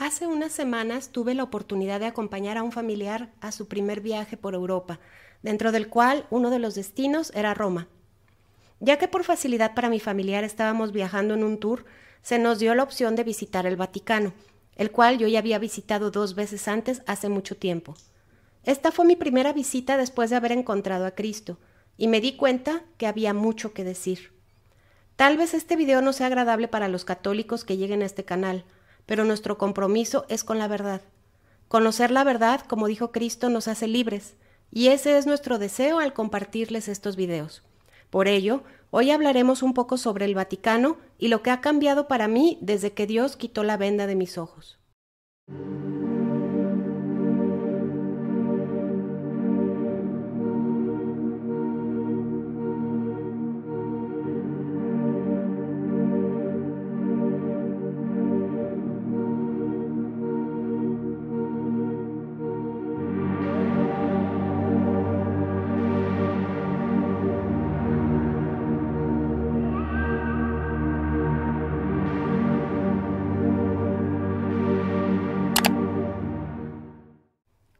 Hace unas semanas tuve la oportunidad de acompañar a un familiar a su primer viaje por Europa, dentro del cual uno de los destinos era Roma. Ya que por facilidad para mi familiar estábamos viajando en un tour, se nos dio la opción de visitar el Vaticano, el cual yo ya había visitado dos veces antes hace mucho tiempo. Esta fue mi primera visita después de haber encontrado a Cristo, y me di cuenta que había mucho que decir. Tal vez este video no sea agradable para los católicos que lleguen a este canal, pero nuestro compromiso es con la verdad. Conocer la verdad, como dijo Cristo, nos hace libres, y ese es nuestro deseo al compartirles estos videos. Por ello, hoy hablaremos un poco sobre el Vaticano y lo que ha cambiado para mí desde que Dios quitó la venda de mis ojos.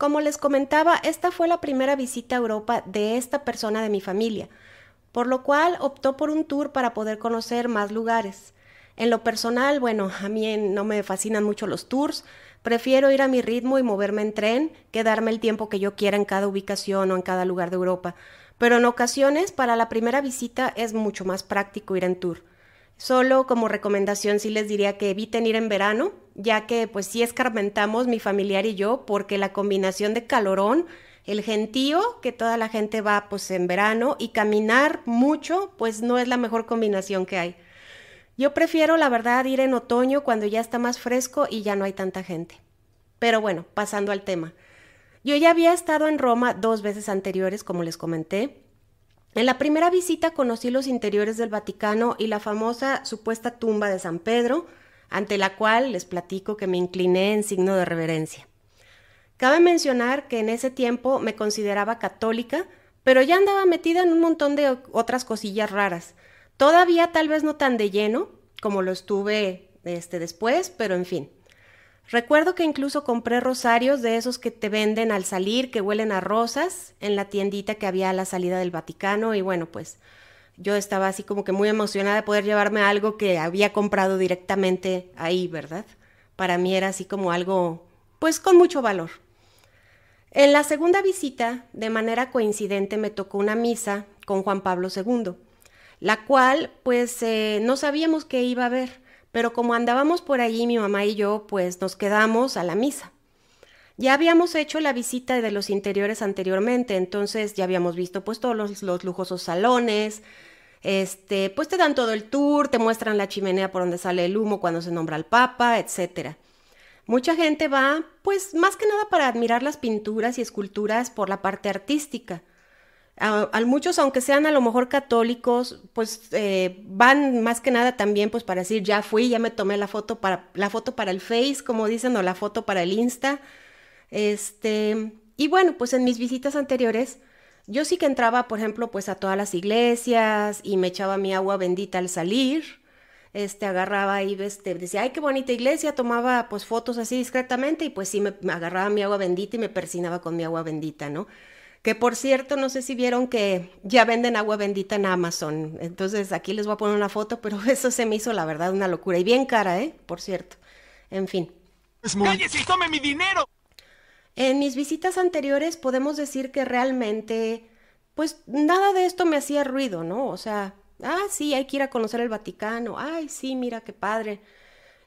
Como les comentaba, esta fue la primera visita a Europa de esta persona de mi familia, por lo cual optó por un tour para poder conocer más lugares. En lo personal, bueno, a mí no me fascinan mucho los tours, prefiero ir a mi ritmo y moverme en tren que darme el tiempo que yo quiera en cada ubicación o en cada lugar de Europa, pero en ocasiones para la primera visita es mucho más práctico ir en tour. Solo como recomendación sí les diría que eviten ir en verano, ya que pues sí escarmentamos mi familiar y yo porque la combinación de calorón, el gentío, que toda la gente va pues en verano y caminar mucho, pues no es la mejor combinación que hay. Yo prefiero la verdad ir en otoño cuando ya está más fresco y ya no hay tanta gente. Pero bueno, pasando al tema. Yo ya había estado en Roma dos veces anteriores, como les comenté, en la primera visita conocí los interiores del Vaticano y la famosa supuesta tumba de San Pedro, ante la cual les platico que me incliné en signo de reverencia. Cabe mencionar que en ese tiempo me consideraba católica, pero ya andaba metida en un montón de otras cosillas raras. Todavía tal vez no tan de lleno como lo estuve este, después, pero en fin. Recuerdo que incluso compré rosarios de esos que te venden al salir, que huelen a rosas, en la tiendita que había a la salida del Vaticano y bueno, pues yo estaba así como que muy emocionada de poder llevarme algo que había comprado directamente ahí, ¿verdad? Para mí era así como algo, pues con mucho valor. En la segunda visita, de manera coincidente, me tocó una misa con Juan Pablo II, la cual pues eh, no sabíamos que iba a haber pero como andábamos por allí mi mamá y yo, pues nos quedamos a la misa. Ya habíamos hecho la visita de los interiores anteriormente, entonces ya habíamos visto pues todos los, lujosos salones, este, pues te dan todo el tour, te muestran la chimenea por donde sale el humo cuando se nombra al Papa, etc. Mucha gente va, pues más que nada para admirar las pinturas y esculturas por la parte artística, a, muchos, aunque sean a lo mejor católicos, pues eh, van más que nada también pues para decir, ya fui, ya me tomé la foto para, la foto para el Face, como dicen, o la foto para el Insta. Este, y bueno, pues en mis visitas anteriores, yo sí que entraba, por ejemplo, pues a todas las iglesias y me echaba mi agua bendita al salir. Este, agarraba y este, decía, ay, qué bonita iglesia, tomaba pues fotos así discretamente y pues sí, me, me agarraba mi agua bendita y me persinaba con mi agua bendita, ¿no? Que por cierto, no sé si vieron que ya venden agua bendita en Amazon. Entonces aquí les voy a poner una foto, pero eso se me hizo la verdad una locura. Y bien cara, ¿eh? Por cierto. En fin. ¡Cállese y tome mi dinero! En mis visitas anteriores podemos decir que realmente, pues nada de esto me hacía ruido, ¿no? O sea, ah, sí, hay que ir a conocer el Vaticano. Ay, sí, mira qué padre.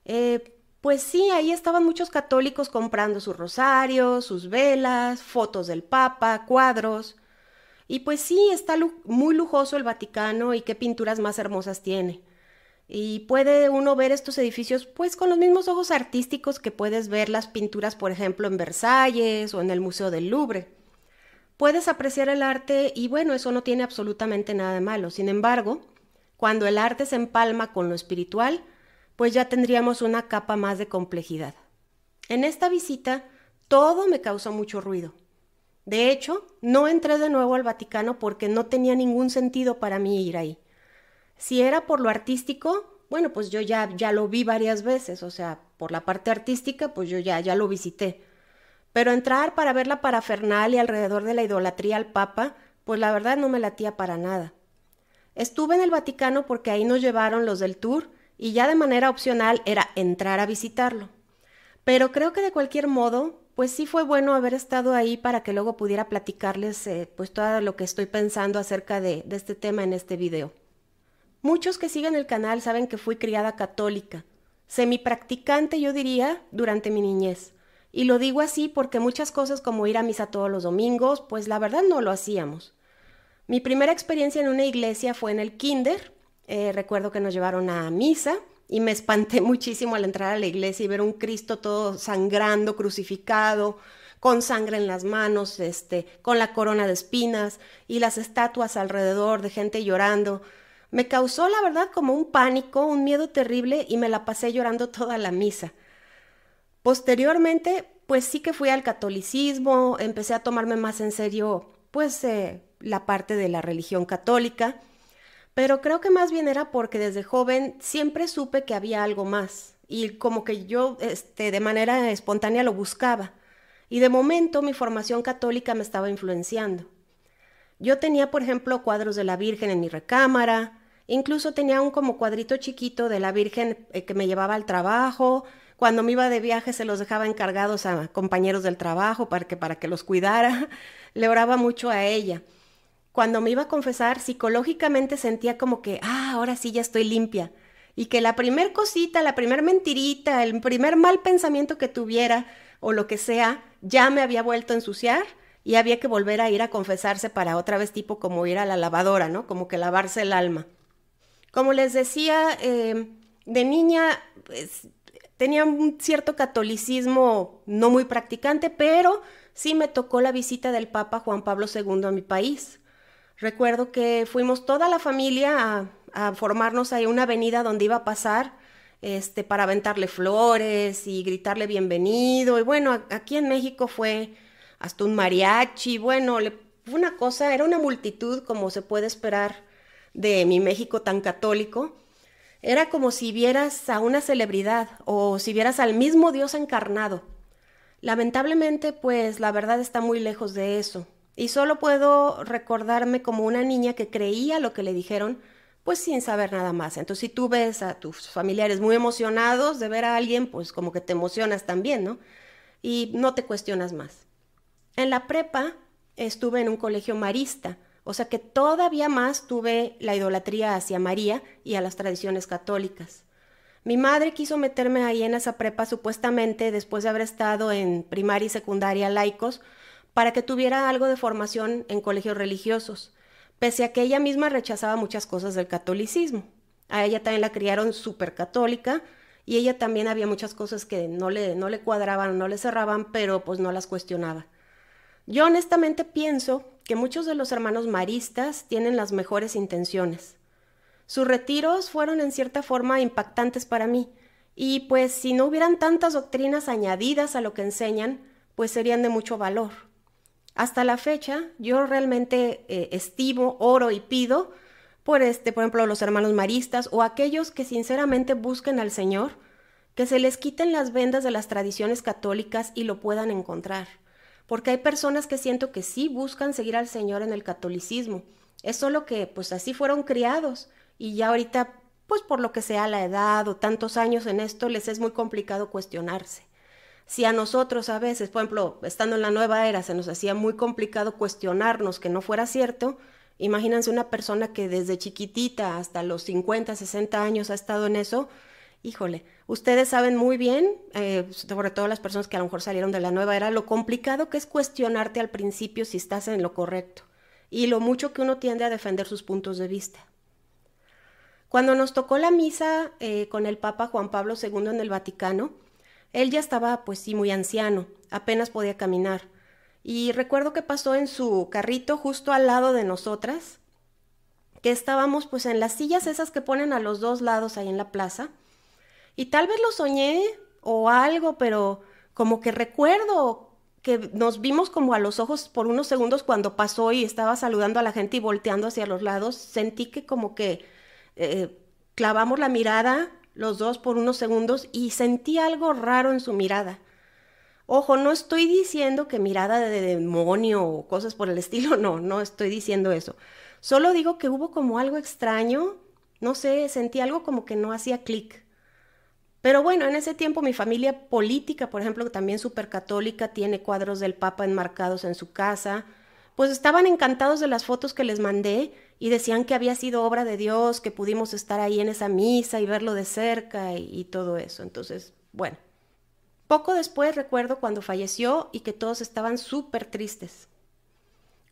Eh, pues sí, ahí estaban muchos católicos comprando sus rosarios, sus velas, fotos del Papa, cuadros. Y pues sí, está muy lujoso el Vaticano y qué pinturas más hermosas tiene. Y puede uno ver estos edificios pues con los mismos ojos artísticos que puedes ver las pinturas, por ejemplo, en Versalles o en el Museo del Louvre. Puedes apreciar el arte y bueno, eso no tiene absolutamente nada de malo. Sin embargo, cuando el arte se empalma con lo espiritual, pues ya tendríamos una capa más de complejidad. En esta visita todo me causó mucho ruido. De hecho, no entré de nuevo al Vaticano porque no tenía ningún sentido para mí ir ahí. Si era por lo artístico, bueno, pues yo ya, ya lo vi varias veces, o sea, por la parte artística, pues yo ya, ya lo visité. Pero entrar para ver la parafernalia alrededor de la idolatría al Papa, pues la verdad no me latía para nada. Estuve en el Vaticano porque ahí nos llevaron los del tour y ya de manera opcional era entrar a visitarlo. Pero creo que de cualquier modo, pues sí fue bueno haber estado ahí para que luego pudiera platicarles eh, pues todo lo que estoy pensando acerca de, este tema en este video. Muchos que siguen el canal saben que fui criada católica, Semi-practicante yo diría, durante mi niñez. Y lo digo así porque muchas cosas como ir a misa todos los domingos, pues la verdad no lo hacíamos. Mi primera experiencia en una iglesia fue en el kinder, eh, recuerdo que nos llevaron a misa y me espanté muchísimo al entrar a la iglesia y ver un Cristo todo sangrando, crucificado, con sangre en las manos, este, con la corona de espinas y las estatuas alrededor de gente llorando. Me causó, la verdad, como un pánico, un miedo terrible y me la pasé llorando toda la misa. Posteriormente, pues sí que fui al catolicismo, empecé a tomarme más en serio, pues, eh, la parte de la religión católica pero creo que más bien era porque desde joven siempre supe que había algo más y como que yo este, de manera espontánea lo buscaba. Y de momento mi formación católica me estaba influenciando. Yo tenía, por ejemplo, cuadros de la Virgen en mi recámara, incluso tenía un como cuadrito chiquito de la Virgen eh, que me llevaba al trabajo, cuando me iba de viaje se los dejaba encargados a compañeros del trabajo para que, para que los cuidara. Le oraba mucho a ella cuando me iba a confesar, psicológicamente sentía como que, ah, ahora sí ya estoy limpia. Y que la primer cosita, la primer mentirita, el primer mal pensamiento que tuviera o lo que sea, ya me había vuelto a ensuciar y había que volver a ir a confesarse para otra vez tipo como ir a la lavadora, ¿no? Como que lavarse el alma. Como les decía, em, de niña pues, tenía un cierto catolicismo no muy practicante, pero sí me tocó la visita del Papa Juan Pablo II a mi país. Recuerdo que fuimos toda la familia a, formarnos ahí una avenida donde iba a pasar este, para aventarle flores y gritarle bienvenido. Y bueno, aquí en México fue hasta un mariachi. Bueno, una cosa, era una multitud como se puede esperar de mi México tan católico. Era como si vieras a una celebridad o si vieras al mismo Dios encarnado. Lamentablemente, pues la verdad está muy lejos de eso. Y solo puedo recordarme como una niña que creía lo que le dijeron, pues sin saber nada más. Entonces, si tú ves a tus familiares muy emocionados de ver a alguien, pues como que te emocionas también, ¿no? Y no te cuestionas más. En la prepa estuve en un colegio marista, o sea que todavía más tuve la idolatría hacia María y a las tradiciones católicas. Mi madre quiso meterme ahí en esa prepa supuestamente después de haber estado en primaria y secundaria laicos, para que tuviera algo de formación en colegios religiosos, pese a que ella misma rechazaba muchas cosas del catolicismo. A ella también la criaron súper católica y ella también había muchas cosas que no le, no le cuadraban, no le cerraban, pero pues no las cuestionaba. Yo honestamente pienso que muchos de los hermanos maristas tienen las mejores intenciones. Sus retiros fueron en cierta forma impactantes para mí, y pues si no hubieran tantas doctrinas añadidas a lo que enseñan, pues serían de mucho valor. Hasta la fecha, yo realmente eh, estimo, oro y pido por este, por ejemplo, los hermanos maristas o aquellos que sinceramente busquen al Señor, que se les quiten las vendas de las tradiciones católicas y lo puedan encontrar. Porque hay personas que siento que sí buscan seguir al Señor en el catolicismo. Es solo que pues así fueron criados y ya ahorita pues por lo que sea la edad o tantos años en esto les es muy complicado cuestionarse. Si a nosotros a veces, por ejemplo, estando en la nueva era, se nos hacía muy complicado cuestionarnos que no fuera cierto, imagínense una persona que desde chiquitita hasta los 50, 60 años ha estado en eso, híjole, ustedes saben muy bien, eh, sobre todo las personas que a lo mejor salieron de la nueva era, lo complicado que es cuestionarte al principio si estás en lo correcto y lo mucho que uno tiende a defender sus puntos de vista. Cuando nos tocó la misa eh, con el Papa Juan Pablo II en el Vaticano, él ya estaba, pues sí, muy anciano, apenas podía caminar. Y recuerdo que pasó en su carrito justo al lado de nosotras, que estábamos pues en las sillas esas que ponen a los dos lados ahí en la plaza. Y tal vez lo soñé o algo, pero como que recuerdo que nos vimos como a los ojos por unos segundos cuando pasó y estaba saludando a la gente y volteando hacia los lados, sentí que como que eh, clavamos la mirada los dos por unos segundos y sentí algo raro en su mirada. Ojo, no estoy diciendo que mirada de demonio o cosas por el estilo, no, no estoy diciendo eso. Solo digo que hubo como algo extraño, no sé, sentí algo como que no hacía clic. Pero bueno, en ese tiempo mi familia política, por ejemplo, también súper católica, tiene cuadros del Papa enmarcados en su casa, pues estaban encantados de las fotos que les mandé y decían que había sido obra de Dios, que pudimos estar ahí en esa misa y verlo de cerca y, todo eso. Entonces, bueno, poco después recuerdo cuando falleció y que todos estaban súper tristes.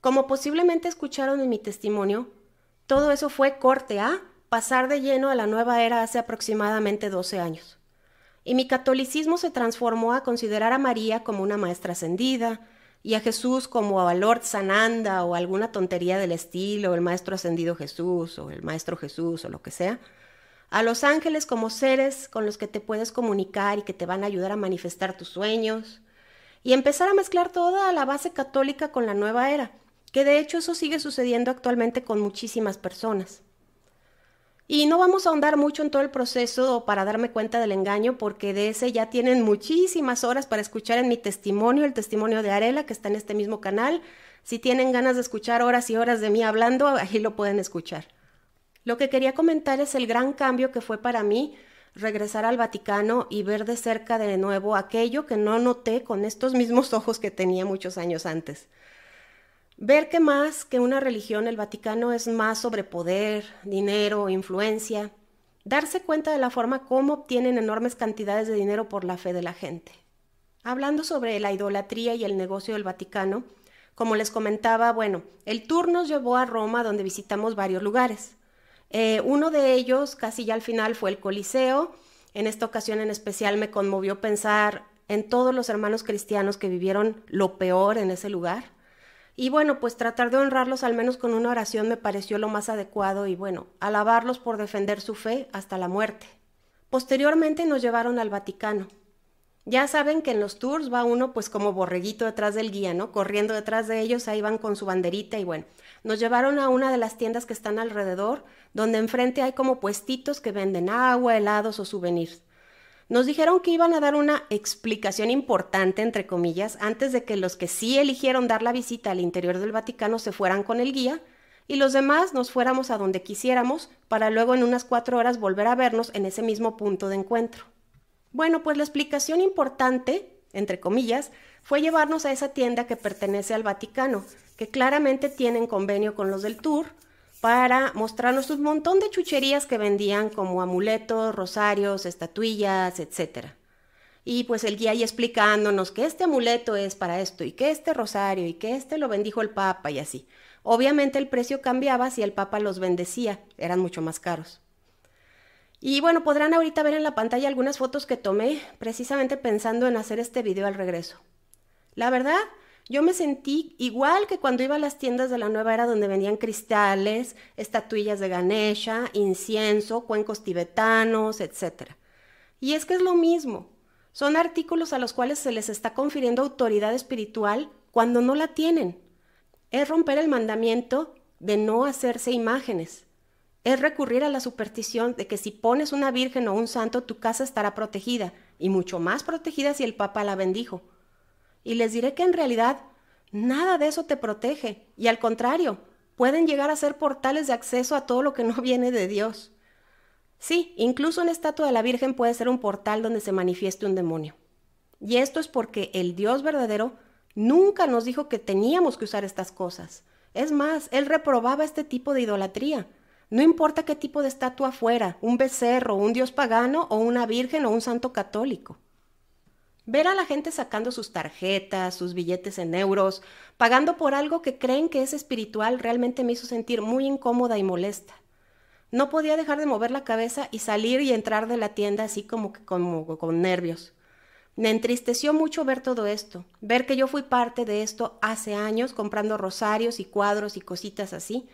Como posiblemente escucharon en mi testimonio, todo eso fue corte a pasar de lleno a la nueva era hace aproximadamente 12 años. Y mi catolicismo se transformó a considerar a María como una maestra ascendida, y a Jesús como a Lord Sananda o alguna tontería del estilo, o el Maestro Ascendido Jesús o el Maestro Jesús o lo que sea, a los ángeles como seres con los que te puedes comunicar y que te van a ayudar a manifestar tus sueños, y empezar a mezclar toda la base católica con la nueva era, que de hecho eso sigue sucediendo actualmente con muchísimas personas. Y no vamos a ahondar mucho en todo el proceso para darme cuenta del engaño, porque de ese ya tienen muchísimas horas para escuchar en mi testimonio, el testimonio de Arela, que está en este mismo canal. Si tienen ganas de escuchar horas y horas de mí hablando, ahí lo pueden escuchar. Lo que quería comentar es el gran cambio que fue para mí regresar al Vaticano y ver de cerca de nuevo aquello que no noté con estos mismos ojos que tenía muchos años antes. Ver que más que una religión el Vaticano es más sobre poder, dinero, influencia, darse cuenta de la forma como obtienen enormes cantidades de dinero por la fe de la gente. Hablando sobre la idolatría y el negocio del Vaticano, como les comentaba, bueno, el tour nos llevó a Roma donde visitamos varios lugares. Eh, uno de ellos, casi ya al final, fue el Coliseo. En esta ocasión en especial me conmovió pensar en todos los hermanos cristianos que vivieron lo peor en ese lugar. Y bueno, pues tratar de honrarlos al menos con una oración me pareció lo más adecuado y bueno, alabarlos por defender su fe hasta la muerte. Posteriormente nos llevaron al Vaticano. Ya saben que en los tours va uno pues como borreguito detrás del guía, ¿no? Corriendo detrás de ellos, ahí van con su banderita y bueno, nos llevaron a una de las tiendas que están alrededor, donde enfrente hay como puestitos que venden agua, helados o souvenirs. Nos dijeron que iban a dar una explicación importante, entre comillas, antes de que los que sí eligieron dar la visita al interior del Vaticano se fueran con el guía y los demás nos fuéramos a donde quisiéramos para luego en unas cuatro horas volver a vernos en ese mismo punto de encuentro. Bueno, pues la explicación importante, entre comillas, fue llevarnos a esa tienda que pertenece al Vaticano, que claramente tienen convenio con los del tour, para mostrarnos un montón de chucherías que vendían como amuletos, rosarios, estatuillas, etc. Y pues el guía ahí explicándonos que este amuleto es para esto y que este rosario y que este lo bendijo el Papa y así. Obviamente el precio cambiaba si el Papa los bendecía, eran mucho más caros. Y bueno, podrán ahorita ver en la pantalla algunas fotos que tomé precisamente pensando en hacer este video al regreso. La verdad, yo me sentí igual que cuando iba a las tiendas de la nueva era donde venían cristales, estatuillas de Ganesha, incienso, cuencos tibetanos, etc. Y es que es lo mismo. Son artículos a los cuales se les está confiriendo autoridad espiritual cuando no la tienen. Es romper el mandamiento de no hacerse imágenes. Es recurrir a la superstición de que si pones una virgen o un santo tu casa estará protegida, y mucho más protegida si el Papa la bendijo. Y les diré que en realidad nada de eso te protege y al contrario, pueden llegar a ser portales de acceso a todo lo que no viene de Dios. Sí, incluso una estatua de la Virgen puede ser un portal donde se manifieste un demonio. Y esto es porque el Dios verdadero nunca nos dijo que teníamos que usar estas cosas. Es más, Él reprobaba este tipo de idolatría. No importa qué tipo de estatua fuera, un becerro, un dios pagano o una virgen o un santo católico. Ver a la gente sacando sus tarjetas, sus billetes en euros, pagando por algo que creen que es espiritual, realmente me hizo sentir muy incómoda y molesta. No podía dejar de mover la cabeza y salir y entrar de la tienda así como que con nervios. Me entristeció mucho ver todo esto, ver que yo fui parte de esto hace años comprando rosarios y cuadros y cositas así,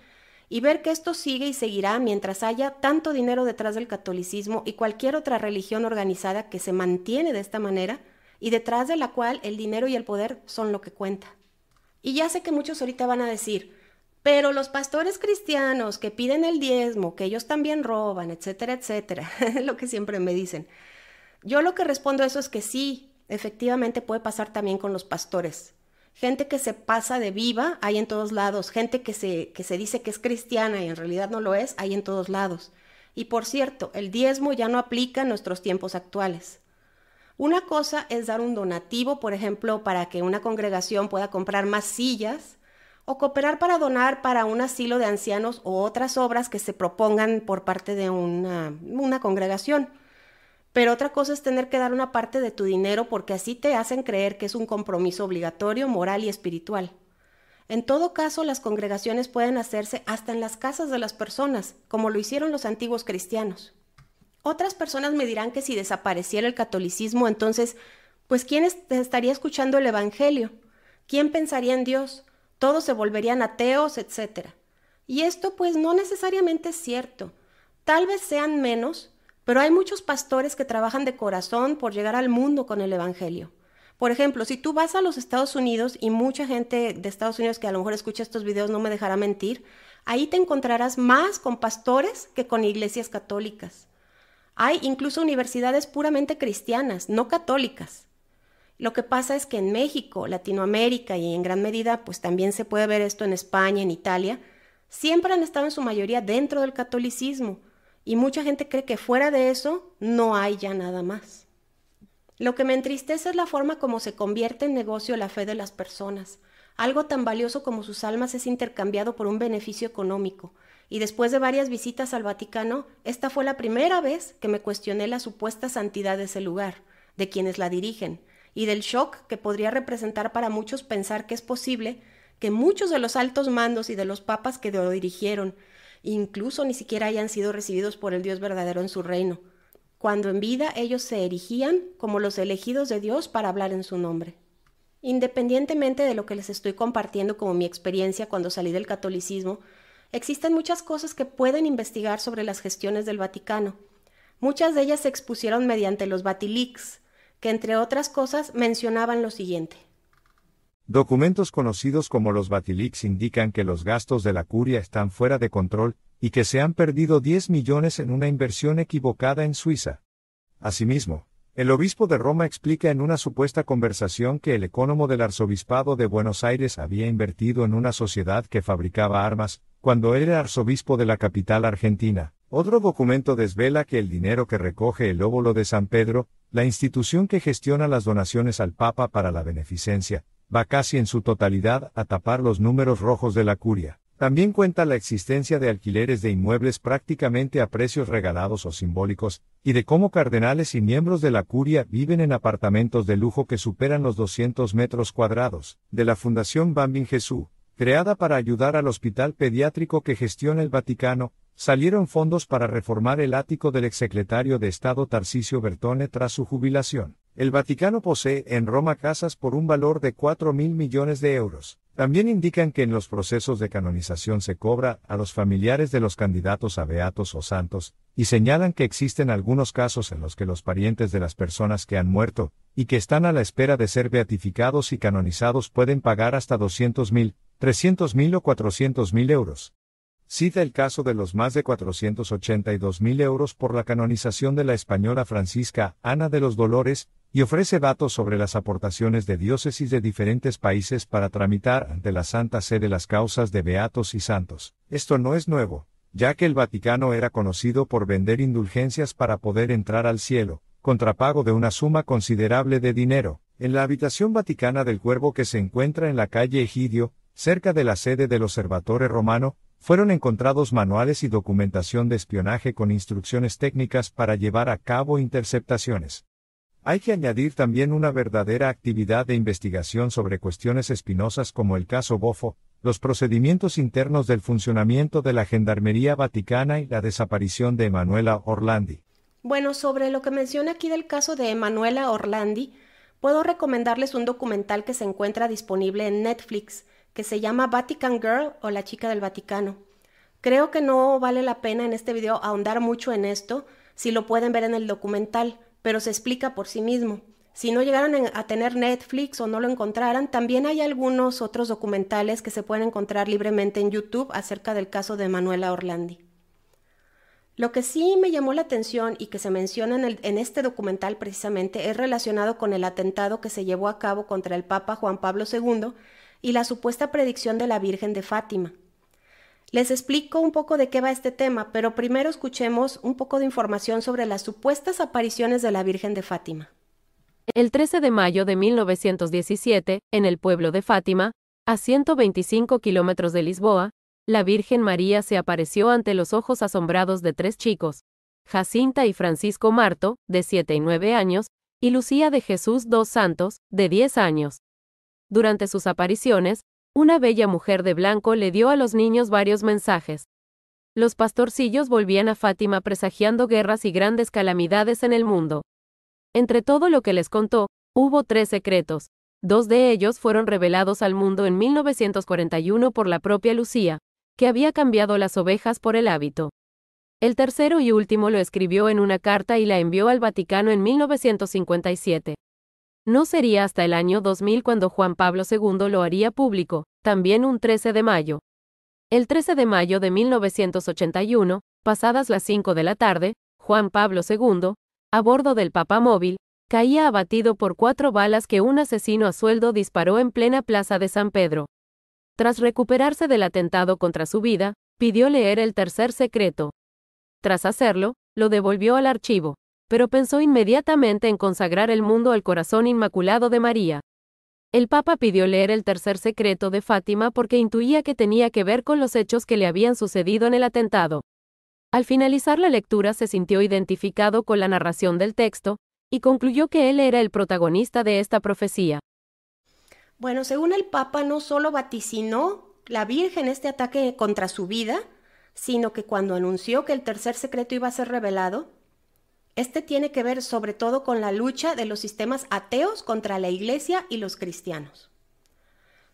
y ver que esto sigue y seguirá mientras haya tanto dinero detrás del catolicismo y cualquier otra religión organizada que se mantiene de esta manera, y detrás de la cual el dinero y el poder son lo que cuenta. Y ya sé que muchos ahorita van a decir, pero los pastores cristianos que piden el diezmo, que ellos también roban, etcétera, etcétera, lo que siempre me dicen. Yo lo que respondo a eso es que sí, efectivamente puede pasar también con los pastores. Gente que se pasa de viva hay en todos lados, gente que se, que se dice que es cristiana y en realidad no lo es, hay en todos lados. Y por cierto, el diezmo ya no aplica en nuestros tiempos actuales. Una cosa es dar un donativo, por ejemplo, para que una congregación pueda comprar más sillas o cooperar para donar para un asilo de ancianos o otras obras que se propongan por parte de una, congregación. Pero otra cosa es tener que dar una parte de tu dinero porque así te hacen creer que es un compromiso obligatorio, moral y espiritual. En todo caso, las congregaciones pueden hacerse hasta en las casas de las personas, como lo hicieron los antiguos cristianos. Otras personas me dirán que si desapareciera el catolicismo, entonces, pues ¿quién estaría escuchando el Evangelio? ¿Quién pensaría en Dios? Todos se volverían ateos, etc. Y esto pues no necesariamente es cierto. Tal vez sean menos, pero hay muchos pastores que trabajan de corazón por llegar al mundo con el Evangelio. Por ejemplo, si tú vas a los Estados Unidos y mucha gente de Estados Unidos que a lo mejor escucha estos videos no me dejará mentir, ahí te encontrarás más con pastores que con iglesias católicas. Hay incluso universidades puramente cristianas, no católicas. Lo que pasa es que en México, Latinoamérica y en gran medida, pues también se puede ver esto en España, en Italia, siempre han estado en su mayoría dentro del catolicismo y mucha gente cree que fuera de eso no hay ya nada más. Lo que me entristece es la forma como se convierte en negocio la fe de las personas. Algo tan valioso como sus almas es intercambiado por un beneficio económico, y después de varias visitas al Vaticano, esta fue la primera vez que me cuestioné la supuesta santidad de ese lugar, de quienes la dirigen, y del shock que podría representar para muchos pensar que es posible que muchos de los altos mandos y de los papas que lo dirigieron incluso ni siquiera hayan sido recibidos por el Dios verdadero en su reino, cuando en vida ellos se erigían como los elegidos de Dios para hablar en su nombre. Independientemente de lo que les estoy compartiendo como mi experiencia cuando salí del catolicismo, existen muchas cosas que pueden investigar sobre las gestiones del Vaticano. Muchas de ellas se expusieron mediante los Batilix, que entre otras cosas mencionaban lo siguiente. Documentos conocidos como los Batilix indican que los gastos de la curia están fuera de control y que se han perdido 10 millones en una inversión equivocada en Suiza. Asimismo, el obispo de Roma explica en una supuesta conversación que el ecónomo del arzobispado de Buenos Aires había invertido en una sociedad que fabricaba armas, cuando era arzobispo de la capital argentina. Otro documento desvela que el dinero que recoge el óvulo de San Pedro, la institución que gestiona las donaciones al Papa para la beneficencia, va casi en su totalidad a tapar los números rojos de la curia. También cuenta la existencia de alquileres de inmuebles prácticamente a precios regalados o simbólicos, y de cómo cardenales y miembros de la curia viven en apartamentos de lujo que superan los 200 metros cuadrados, de la Fundación Bambin Jesús, creada para ayudar al hospital pediátrico que gestiona el Vaticano, salieron fondos para reformar el ático del exsecretario de Estado Tarcisio Bertone tras su jubilación. El Vaticano posee en Roma casas por un valor de 4 mil millones de euros. También indican que en los procesos de canonización se cobra a los familiares de los candidatos a beatos o santos, y señalan que existen algunos casos en los que los parientes de las personas que han muerto, y que están a la espera de ser beatificados y canonizados pueden pagar hasta 200 mil, mil o 400.000 mil euros. Cita el caso de los más de 482 mil euros por la canonización de la española Francisca Ana de los Dolores, y ofrece datos sobre las aportaciones de diócesis de diferentes países para tramitar ante la Santa Sede las causas de beatos y santos. Esto no es nuevo, ya que el Vaticano era conocido por vender indulgencias para poder entrar al cielo, contrapago de una suma considerable de dinero. En la habitación vaticana del cuervo que se encuentra en la calle Egidio, cerca de la sede del Observatorio Romano, fueron encontrados manuales y documentación de espionaje con instrucciones técnicas para llevar a cabo interceptaciones. Hay que añadir también una verdadera actividad de investigación sobre cuestiones espinosas como el caso Bofo, los procedimientos internos del funcionamiento de la Gendarmería Vaticana y la desaparición de Emanuela Orlandi. Bueno, sobre lo que menciona aquí del caso de Emanuela Orlandi, puedo recomendarles un documental que se encuentra disponible en Netflix, que se llama Vatican Girl o La Chica del Vaticano. Creo que no vale la pena en este video ahondar mucho en esto, si lo pueden ver en el documental pero se explica por sí mismo. Si no llegaran a tener Netflix o no lo encontraran, también hay algunos otros documentales que se pueden encontrar libremente en YouTube acerca del caso de Manuela Orlandi. Lo que sí me llamó la atención y que se menciona en, en, este documental precisamente es relacionado con el atentado que se llevó a cabo contra el Papa Juan Pablo II y la supuesta predicción de la Virgen de Fátima. Les explico un poco de qué va este tema, pero primero escuchemos un poco de información sobre las supuestas apariciones de la Virgen de Fátima. El 13 de mayo de 1917, en el pueblo de Fátima, a 125 kilómetros de Lisboa, la Virgen María se apareció ante los ojos asombrados de tres chicos, Jacinta y Francisco Marto, de 7 y 9 años, y Lucía de Jesús dos Santos, de 10 años. Durante sus apariciones, una bella mujer de blanco le dio a los niños varios mensajes. Los pastorcillos volvían a Fátima presagiando guerras y grandes calamidades en el mundo. Entre todo lo que les contó, hubo tres secretos. Dos de ellos fueron revelados al mundo en 1941 por la propia Lucía, que había cambiado las ovejas por el hábito. El tercero y último lo escribió en una carta y la envió al Vaticano en 1957. No sería hasta el año 2000 cuando Juan Pablo II lo haría público, también un 13 de mayo. El 13 de mayo de 1981, pasadas las 5 de la tarde, Juan Pablo II, a bordo del Papa móvil, caía abatido por cuatro balas que un asesino a sueldo disparó en plena plaza de San Pedro. Tras recuperarse del atentado contra su vida, pidió leer el tercer secreto. Tras hacerlo, lo devolvió al archivo pero pensó inmediatamente en consagrar el mundo al corazón inmaculado de María. El Papa pidió leer el tercer secreto de Fátima porque intuía que tenía que ver con los hechos que le habían sucedido en el atentado. Al finalizar la lectura se sintió identificado con la narración del texto, y concluyó que él era el protagonista de esta profecía. Bueno, según el Papa, no solo vaticinó la Virgen este ataque contra su vida, sino que cuando anunció que el tercer secreto iba a ser revelado, este tiene que ver sobre todo con la lucha de los sistemas ateos contra la iglesia y los cristianos.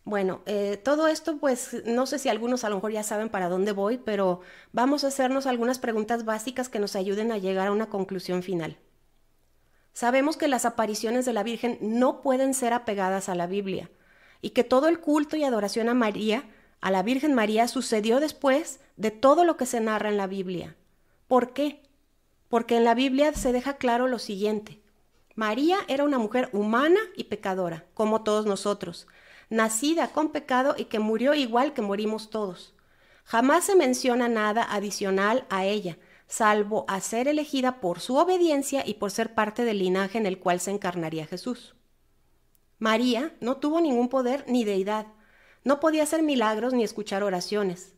Bueno, eh, todo esto pues no sé si algunos a lo mejor ya saben para dónde voy, pero vamos a hacernos algunas preguntas básicas que nos ayuden a llegar a una conclusión final. Sabemos que las apariciones de la Virgen no pueden ser apegadas a la Biblia y que todo el culto y adoración a María, a la Virgen María, sucedió después de todo lo que se narra en la Biblia. ¿Por qué? porque en la Biblia se deja claro lo siguiente. María era una mujer humana y pecadora, como todos nosotros, nacida con pecado y que murió igual que morimos todos. Jamás se menciona nada adicional a ella, salvo a ser elegida por su obediencia y por ser parte del linaje en el cual se encarnaría Jesús. María no tuvo ningún poder ni deidad, no podía hacer milagros ni escuchar oraciones.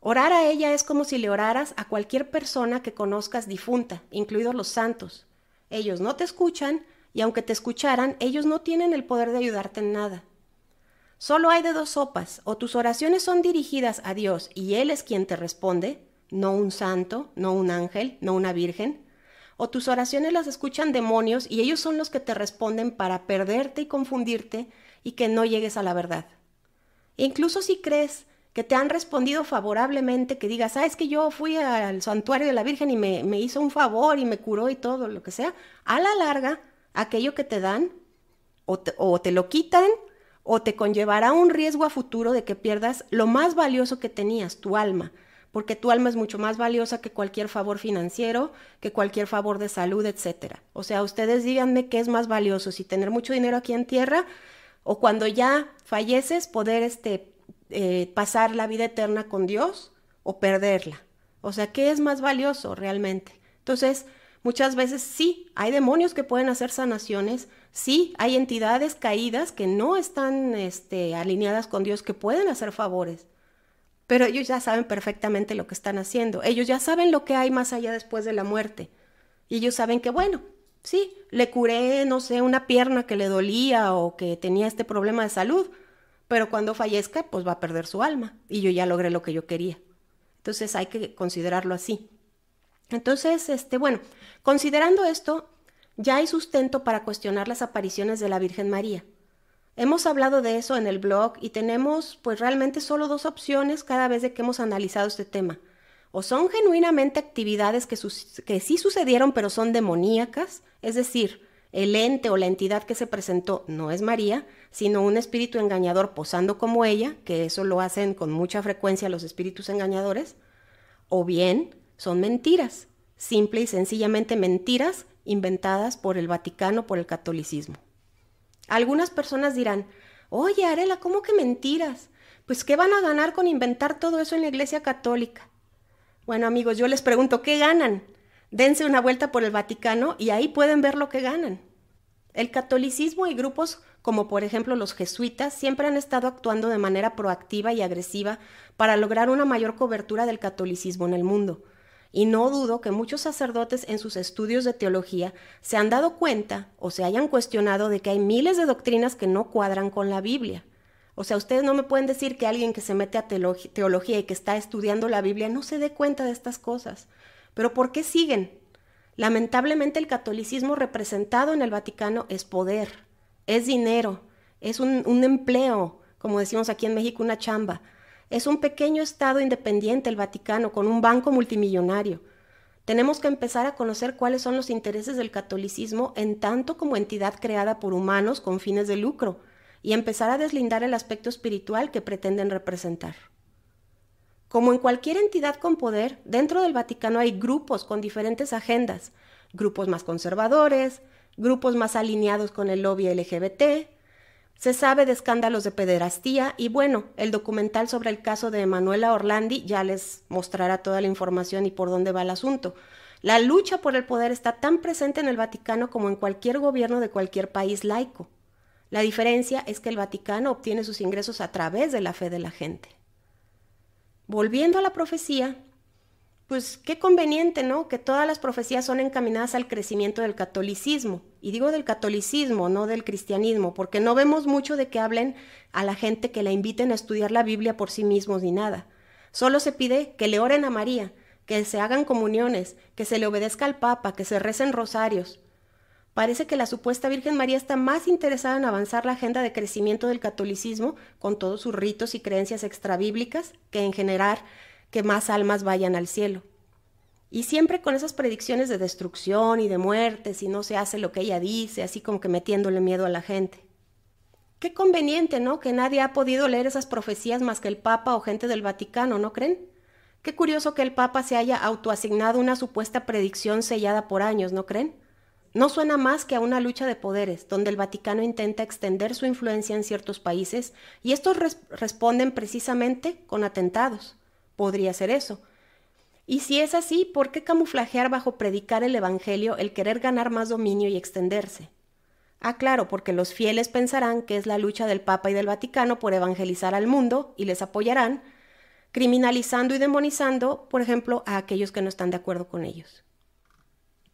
Orar a ella es como si le oraras a cualquier persona que conozcas difunta, incluidos los santos. Ellos no te escuchan y aunque te escucharan, ellos no tienen el poder de ayudarte en nada. Solo hay de dos sopas, o tus oraciones son dirigidas a Dios y Él es quien te responde, no un santo, no un ángel, no una virgen, o tus oraciones las escuchan demonios y ellos son los que te responden para perderte y confundirte y que no llegues a la verdad. E incluso si crees que te han respondido favorablemente, que digas, ah, es que yo fui al santuario de la Virgen y me, hizo un favor y me curó y todo, lo que sea, a la larga, aquello que te dan o te, lo quitan o te conllevará un riesgo a futuro de que pierdas lo más valioso que tenías, tu alma, porque tu alma es mucho más valiosa que cualquier favor financiero, que cualquier favor de salud, etc. O sea, ustedes díganme qué es más valioso, si tener mucho dinero aquí en tierra o cuando ya falleces poder este eh, pasar la vida eterna con Dios o perderla. O sea, ¿qué es más valioso realmente? Entonces, muchas veces sí, hay demonios que pueden hacer sanaciones, sí, hay entidades caídas que no están este, alineadas con Dios que pueden hacer favores, pero ellos ya saben perfectamente lo que están haciendo, ellos ya saben lo que hay más allá después de la muerte, y ellos saben que, bueno, sí, le curé, no sé, una pierna que le dolía o que tenía este problema de salud, pero cuando fallezca, pues va a perder su alma y yo ya logré lo que yo quería. Entonces hay que considerarlo así. Entonces, este, bueno, considerando esto, ya hay sustento para cuestionar las apariciones de la Virgen María. Hemos hablado de eso en el blog y tenemos pues realmente solo dos opciones cada vez que hemos analizado este tema. O son genuinamente actividades que, que sí sucedieron pero son demoníacas, es decir, el ente o la entidad que se presentó no es María, sino un espíritu engañador posando como ella, que eso lo hacen con mucha frecuencia los espíritus engañadores, o bien son mentiras, simple y sencillamente mentiras inventadas por el Vaticano, por el catolicismo. Algunas personas dirán, oye Arela, ¿cómo que mentiras? Pues ¿qué van a ganar con inventar todo eso en la Iglesia Católica? Bueno amigos, yo les pregunto, ¿qué ganan? dense una vuelta por el Vaticano y ahí pueden ver lo que ganan. El catolicismo y grupos como por ejemplo los jesuitas siempre han estado actuando de manera proactiva y agresiva para lograr una mayor cobertura del catolicismo en el mundo. Y no dudo que muchos sacerdotes en sus estudios de teología se han dado cuenta o se hayan cuestionado de que hay miles de doctrinas que no cuadran con la Biblia. O sea, ustedes no me pueden decir que alguien que se mete a teología y que está estudiando la Biblia no se dé cuenta de estas cosas. Pero ¿por qué siguen? Lamentablemente el catolicismo representado en el Vaticano es poder, es dinero, es un, empleo, como decimos aquí en México, una chamba. Es un pequeño Estado independiente el Vaticano, con un banco multimillonario. Tenemos que empezar a conocer cuáles son los intereses del catolicismo en tanto como entidad creada por humanos con fines de lucro y empezar a deslindar el aspecto espiritual que pretenden representar. Como en cualquier entidad con poder, dentro del Vaticano hay grupos con diferentes agendas, grupos más conservadores, grupos más alineados con el lobby LGBT. Se sabe de escándalos de pederastía y bueno, el documental sobre el caso de Emanuela Orlandi ya les mostrará toda la información y por dónde va el asunto. La lucha por el poder está tan presente en el Vaticano como en cualquier gobierno de cualquier país laico. La diferencia es que el Vaticano obtiene sus ingresos a través de la fe de la gente. Volviendo a la profecía, pues qué conveniente, ¿no? Que todas las profecías son encaminadas al crecimiento del catolicismo. Y digo del catolicismo, no del cristianismo, porque no vemos mucho de que hablen a la gente que la inviten a estudiar la Biblia por sí mismos ni nada. Solo se pide que le oren a María, que se hagan comuniones, que se le obedezca al Papa, que se recen rosarios. Parece que la supuesta Virgen María está más interesada en avanzar la agenda de crecimiento del catolicismo con todos sus ritos y creencias extrabíblicas que en generar que más almas vayan al cielo. Y siempre con esas predicciones de destrucción y de muerte si no se hace lo que ella dice, así como que metiéndole miedo a la gente. Qué conveniente, ¿no? Que nadie ha podido leer esas profecías más que el Papa o gente del Vaticano, ¿no creen? Qué curioso que el Papa se haya autoasignado una supuesta predicción sellada por años, ¿no creen? No suena más que a una lucha de poderes, donde el Vaticano intenta extender su influencia en ciertos países y estos responden precisamente con atentados. Podría ser eso. Y si es así, ¿por qué camuflajear bajo predicar el Evangelio el querer ganar más dominio y extenderse? Ah, claro, porque los fieles pensarán que es la lucha del Papa y del Vaticano por evangelizar al mundo y les apoyarán, criminalizando y demonizando, por ejemplo, a aquellos que no están de acuerdo con ellos.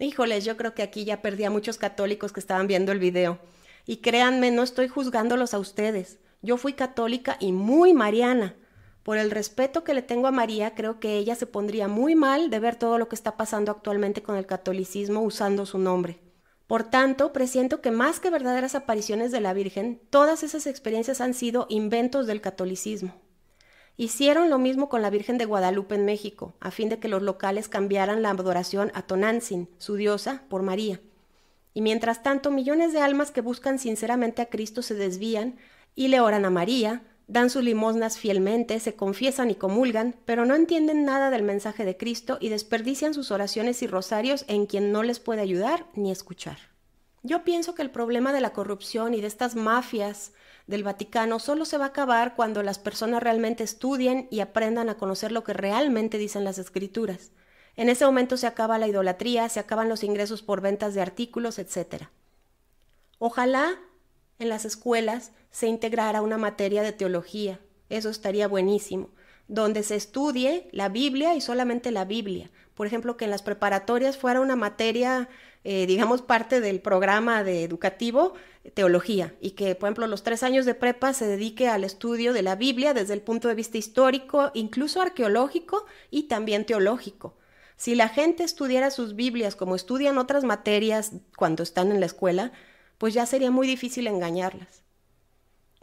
Híjoles, yo creo que aquí ya perdí a muchos católicos que estaban viendo el video. Y créanme, no estoy juzgándolos a ustedes. Yo fui católica y muy mariana. Por el respeto que le tengo a María, creo que ella se pondría muy mal de ver todo lo que está pasando actualmente con el catolicismo usando su nombre. Por tanto, presiento que más que verdaderas apariciones de la Virgen, todas esas experiencias han sido inventos del catolicismo. Hicieron lo mismo con la Virgen de Guadalupe en México, a fin de que los locales cambiaran la adoración a Tonantzin, su diosa, por María. Y mientras tanto, millones de almas que buscan sinceramente a Cristo se desvían y le oran a María, dan sus limosnas fielmente, se confiesan y comulgan, pero no entienden nada del mensaje de Cristo y desperdician sus oraciones y rosarios en quien no les puede ayudar ni escuchar. Yo pienso que el problema de la corrupción y de estas mafias del Vaticano solo se va a acabar cuando las personas realmente estudien y aprendan a conocer lo que realmente dicen las escrituras. En ese momento se acaba la idolatría, se acaban los ingresos por ventas de artículos, etc. Ojalá en las escuelas se integrara una materia de teología, eso estaría buenísimo, donde se estudie la Biblia y solamente la Biblia. Por ejemplo, que en las preparatorias fuera una materia eh, digamos, parte del programa de educativo teología y que, por ejemplo, los tres años de prepa se dedique al estudio de la Biblia desde el punto de vista histórico, incluso arqueológico y también teológico. Si la gente estudiara sus Biblias como estudian otras materias cuando están en la escuela, pues ya sería muy difícil engañarlas.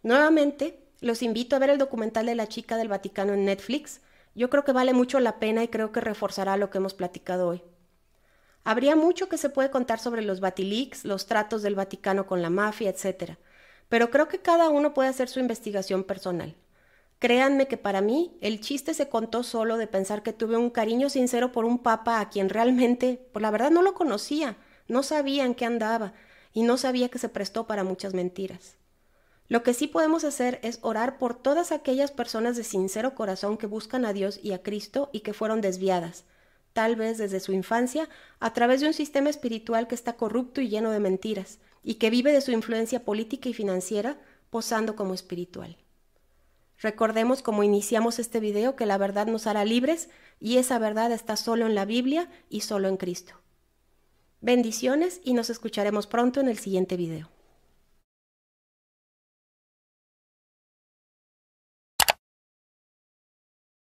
Nuevamente, los invito a ver el documental de la chica del Vaticano en Netflix. Yo creo que vale mucho la pena y creo que reforzará lo que hemos platicado hoy. Habría mucho que se puede contar sobre los Batilix, los tratos del Vaticano con la mafia, etc. Pero creo que cada uno puede hacer su investigación personal. Créanme que para mí el chiste se contó solo de pensar que tuve un cariño sincero por un papa a quien realmente, por pues, la verdad, no lo conocía, no sabía en qué andaba y no sabía que se prestó para muchas mentiras. Lo que sí podemos hacer es orar por todas aquellas personas de sincero corazón que buscan a Dios y a Cristo y que fueron desviadas, tal vez desde su infancia, a través de un sistema espiritual que está corrupto y lleno de mentiras, y que vive de su influencia política y financiera, posando como espiritual. Recordemos como iniciamos este video que la verdad nos hará libres y esa verdad está solo en la Biblia y solo en Cristo. Bendiciones y nos escucharemos pronto en el siguiente video.